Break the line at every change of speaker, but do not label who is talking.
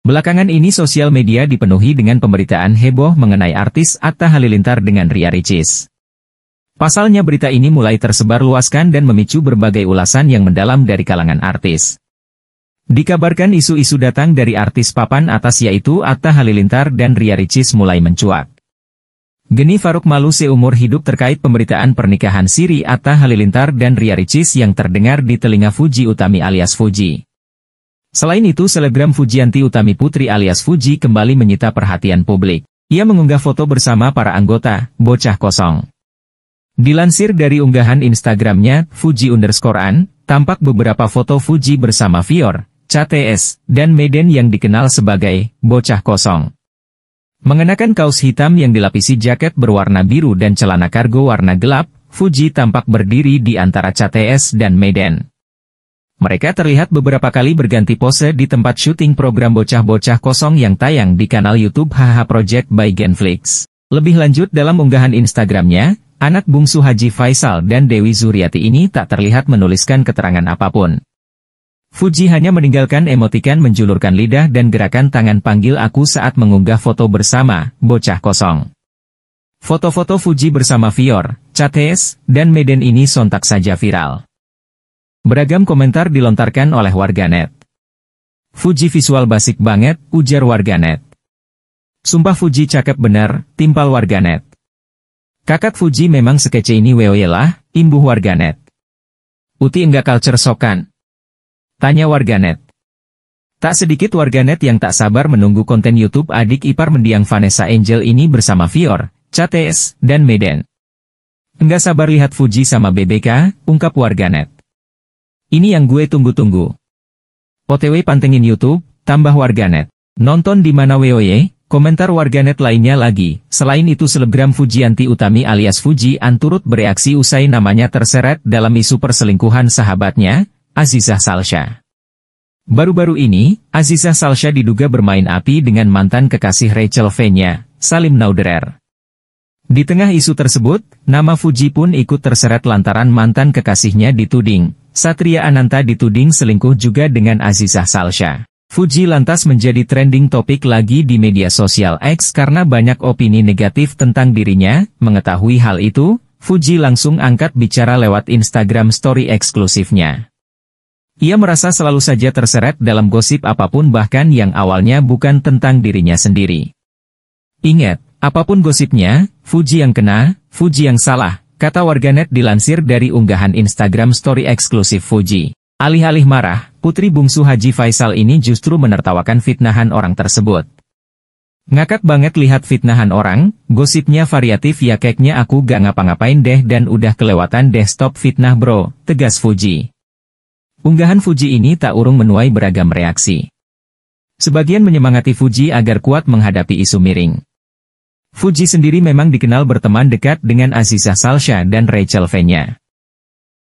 Belakangan ini sosial media dipenuhi dengan pemberitaan heboh mengenai artis Atta Halilintar dengan Ria Ricis. Pasalnya berita ini mulai tersebar luaskan dan memicu berbagai ulasan yang mendalam dari kalangan artis. Dikabarkan isu-isu datang dari artis papan atas yaitu Atta Halilintar dan Ria Ricis mulai mencuat. Geni Faruk malu seumur hidup terkait pemberitaan pernikahan Siri Atta Halilintar dan Ria Ricis yang terdengar di telinga Fuji Utami alias Fuji. Selain itu selebgram Fujianti Utami Putri alias Fuji kembali menyita perhatian publik. Ia mengunggah foto bersama para anggota, bocah kosong. Dilansir dari unggahan Instagramnya, Fuji underscore an, tampak beberapa foto Fuji bersama Fior, CTS, dan Meden yang dikenal sebagai bocah kosong. Mengenakan kaos hitam yang dilapisi jaket berwarna biru dan celana kargo warna gelap, Fuji tampak berdiri di antara CTS dan Meden. Mereka terlihat beberapa kali berganti pose di tempat syuting program bocah-bocah kosong yang tayang di kanal YouTube HH Project by Genflix. Lebih lanjut dalam unggahan Instagramnya, anak bungsu Haji Faisal dan Dewi Zuriati ini tak terlihat menuliskan keterangan apapun. Fuji hanya meninggalkan emotikan menjulurkan lidah dan gerakan tangan panggil aku saat mengunggah foto bersama, bocah kosong. Foto-foto Fuji bersama Fior, Cates, dan Meden ini sontak saja viral. Beragam komentar dilontarkan oleh warganet. Fuji visual basic banget, ujar warganet. Sumpah Fuji cakep bener, timpal warganet. Kakak Fuji memang sekece ini weoye lah, imbuh warganet. Uti enggak culture sokan. Tanya warganet. Tak sedikit warganet yang tak sabar menunggu konten YouTube adik ipar mendiang Vanessa Angel ini bersama Fior, Cates, dan Meden. Enggak sabar lihat Fuji sama BBK, ungkap warganet. Ini yang gue tunggu-tunggu. OTW pantengin YouTube, tambah warganet. Nonton di mana WOY, komentar warganet lainnya lagi. Selain itu selebgram Fujianti Utami alias Fuji Anturut bereaksi usai namanya terseret dalam isu perselingkuhan sahabatnya, Azizah Salsha. Baru-baru ini, Azizah Salsha diduga bermain api dengan mantan kekasih Rachel V-nya, Salim Nauderer. Di tengah isu tersebut, nama Fuji pun ikut terseret lantaran mantan kekasihnya dituding, Satria Ananta dituding selingkuh juga dengan Azizah Salsha. Fuji lantas menjadi trending topik lagi di media sosial X karena banyak opini negatif tentang dirinya, mengetahui hal itu, Fuji langsung angkat bicara lewat Instagram story eksklusifnya. Ia merasa selalu saja terseret dalam gosip apapun bahkan yang awalnya bukan tentang dirinya sendiri. Ingat, apapun gosipnya, Fuji yang kena, Fuji yang salah, kata warganet dilansir dari unggahan Instagram story eksklusif Fuji. Alih-alih marah, putri bungsu Haji Faisal ini justru menertawakan fitnahan orang tersebut. Ngakak banget lihat fitnahan orang, gosipnya variatif ya keknya aku gak ngapa-ngapain deh dan udah kelewatan deh stop fitnah bro, tegas Fuji. Unggahan Fuji ini tak urung menuai beragam reaksi. Sebagian menyemangati Fuji agar kuat menghadapi isu miring. Fuji sendiri memang dikenal berteman dekat dengan Aziza Salsha dan Rachel Fenya.